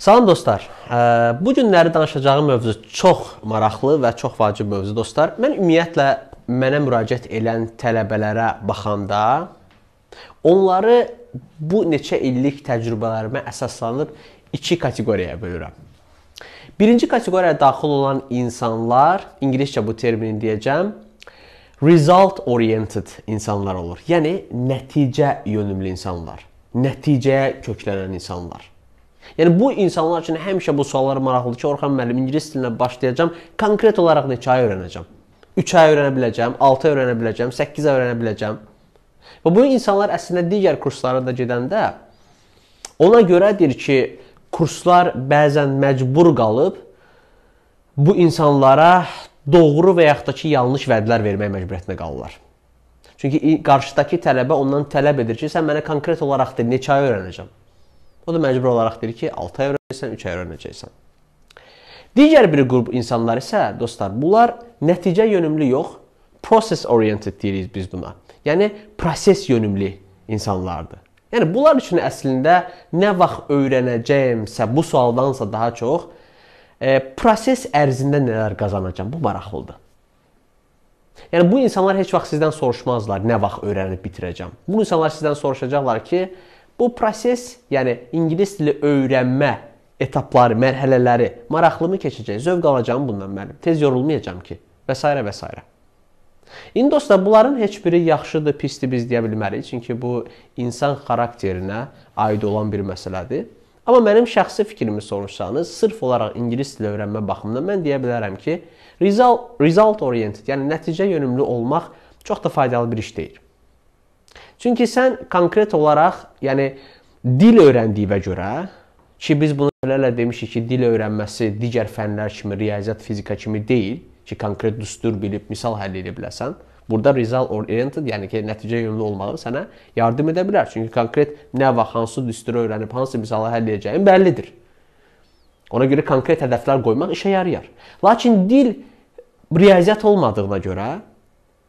Salam dostlar. Bu günləri danışacağım mövzu çox maraqlı və çox vacib mövzu dostlar. Mən ümumiyyətlə mənə müraciət edən tələbələrə baxanda onları bu neçə illik təcrübələrimə əsaslanıb iki kateqoriyaya bölürəm. Birinci kateqoriyaya daxil olan insanlar, ingiliscə bu termini deyəcəm, result oriented insanlar olur. Yəni nəticə yönümlü insanlar, nəticəyə köklənən insanlar. Yəni bu insanlar üçün həmişə bu suallar maraqlıdır ki, Orxan müəllim, ingilis dilinə başlayacağam, konkret olaraq neçə ay öyrənəcəm? 3 ay öyrənə biləcəm, 6 ay öyrənə biləcəm, 8 ay öyrənə biləcəm. Və bu insanlar əslində digər kurslara da gedəndə ona görədir ki, kurslar bəzən məcbur qalıb bu insanlara doğru və yaxud da ki, yanlış vədlər vermək məcburiyyətində qalırlar. Çünki qarşıdakı tələbə ondan tələb edir ki, sən mənə konkret olaraq de, neçə ay öyrənəcəm? O da məcbur olaraq deyir ki, 6 ay öyrənəcəksən, 3 ay öyrənəcəksən. Digər bir qrup insanlar isə dostlar, bunlar nəticə yönümlü yox, process oriented deyirik biz buna. Yəni proses yönümlü insanlardır. Yəni bunlar üçün əslində nə vaxt öyrənəcəyimsə bu sualdansa daha çox e, proses ərzində nələr qazanacam bu maraqlıdır. Yəni bu insanlar heç vaxt sizdən soruşmazlar nə vaxt öyrənib bitirəcəm. Bu insanlar sizdən soruşacaqlar ki, Bu proses, yəni ingilis dili öyrənmə etapları, mərhələləri maraqlımı keçəcək, zövq alacağam bundan mənim. Tez yorulmayacağam ki və s. və s. İndi dostlar, bunların heç biri yaxşıdır, pisdir biz deyə bilmərik, çünki bu insan xarakterinə aid olan bir məsələdir. Amma mənim şəxsi fikrimi soruşsanız, sırf olaraq ingilis dili öyrənmə baxımından mən deyə bilərəm ki, result, result oriented, yəni nəticə yönümlü olmaq çox da faydalı bir iş deyil. Çünki sən konkret olaraq, yəni dil öyrəndiyinə görə ki biz bunu dəfələrlə demişik ki, dil öyrənməsi digər fənlər kimi, riyaziyyat, fizika kimi deyil ki, konkret düstur bilib misal həll edə biləsən. Burada result oriented, yəni ki, nəticə yönlü olmağı sənə yardım edə bilər. Çünki konkret nə və hansı düsturu öyrənib, hansı misalı həll edəcəyin bəllidir. Ona görə konkret hədəflər qoymaq işə yarayar. Lakin dil riyaziyyat olmadığına görə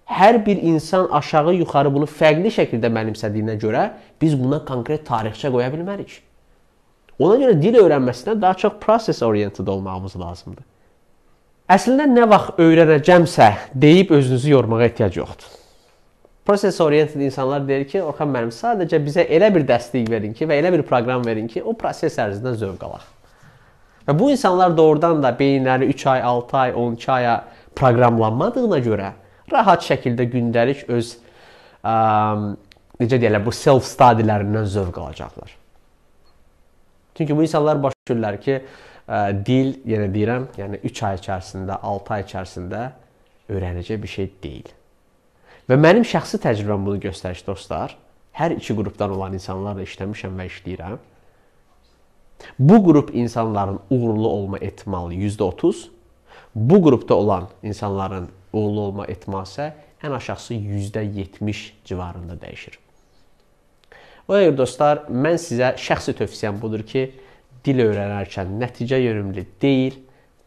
hər bir insan aşağı yuxarı bunu fərqli şəkildə mənimsədiyinə görə biz buna konkret tarixçə qoya bilmərik. Ona görə dil öyrənməsinə daha çox process oriented olmağımız lazımdır. Əslində nə vaxt öyrənəcəmsə deyib özünüzü yormağa ehtiyac yoxdur. Process oriented insanlar deyir ki, Orxan müəllim, sadəcə bizə elə bir dəstək verin ki və elə bir proqram verin ki, o proses ərzində zövq alaq. Və bu insanlar doğrudan da beyinləri 3 ay, 6 ay, 12 aya proqramlanmadığına görə rahat şəkildə gündəlik öz ə, necə deyirlər, bu self studilərindən zövq alacaqlar. Çünki bu insanlar başa düşürlər ki, ə, dil, yenə yəni deyirəm, yəni 3 ay içərisində, 6 ay içərisində öyrənəcək bir şey deyil. Və mənim şəxsi təcrübəm bunu göstərir dostlar. Hər iki qrupdan olan insanlarla işləmişəm və işləyirəm. Bu qrup insanların uğurlu olma ehtimalı %30, bu qrupda olan insanların uğurlu olma ehtimalı ən aşağısı %70 civarında dəyişir. Ona görə dostlar, mən sizə şəxsi tövsiyəm budur ki, dil öyrənərkən nəticə yönümlü deyil,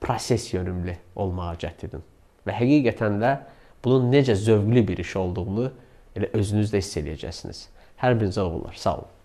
proses yönümlü olmağa cəhd edin. Və həqiqətən də bunun necə zövqlü bir iş olduğunu elə özünüz də hiss edəcəksiniz. Hər birinizə uğurlar. Sağ olun.